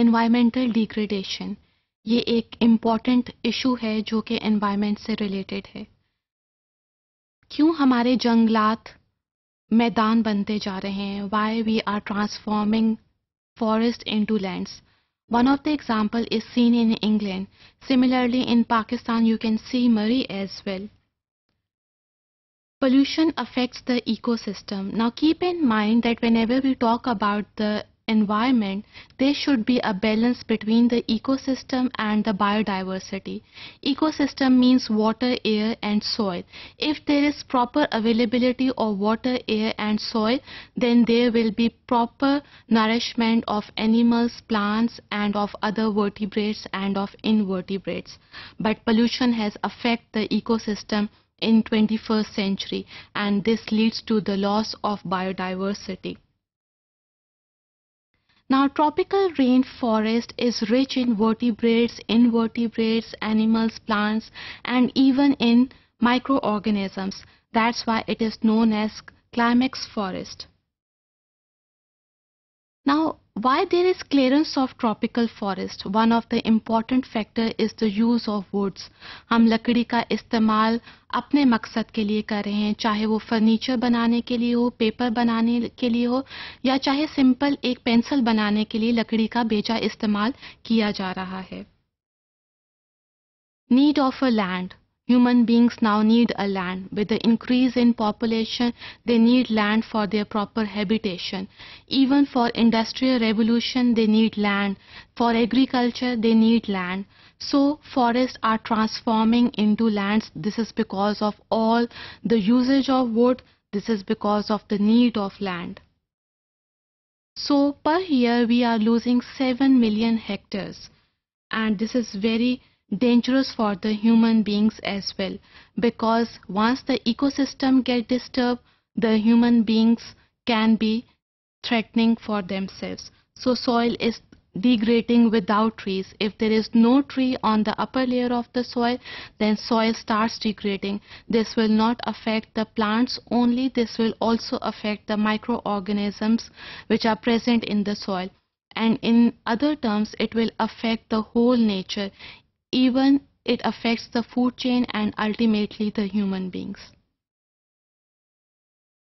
Environmental degradation ये एक important issue है जो कि एनवायरमेंट से रिलेटेड है क्यों हमारे जंगलात मैदान बनते जा रहे हैं why we are transforming forest into lands one of the example is seen in England similarly in Pakistan you can see Murree as well pollution affects the ecosystem now keep in mind that whenever we talk about the environment, there should be a balance between the ecosystem and the biodiversity. Ecosystem means water, air and soil. If there is proper availability of water, air and soil, then there will be proper nourishment of animals, plants and of other vertebrates and of invertebrates. But pollution has affected the ecosystem in 21st century and this leads to the loss of biodiversity. Now tropical rainforest is rich in vertebrates, invertebrates, animals, plants and even in microorganisms. That's why it is known as climax forest. Now, why there is clearance of tropical forest? One of the important factor is the use of woods. हम लकड़ी का इस्तेमाल अपने मकसद के लिए कर रहे हैं चाहे वो फर्नीचर बनाने के लिए हो पेपर बनाने के लिए हो या चाहे सिंपल एक पेंसिल बनाने के लिए लकड़ी का बेचा इस्तेमाल किया जा रहा है need of a land Human beings now need a land. With the increase in population, they need land for their proper habitation. Even for industrial revolution, they need land. For agriculture, they need land. So forests are transforming into lands. This is because of all the usage of wood. This is because of the need of land. So per year we are losing 7 million hectares and this is very dangerous for the human beings as well because once the ecosystem get disturbed the human beings can be threatening for themselves so soil is degrading without trees if there is no tree on the upper layer of the soil then soil starts degrading this will not affect the plants only this will also affect the microorganisms which are present in the soil and in other terms it will affect the whole nature even it affects the food chain and ultimately the human beings.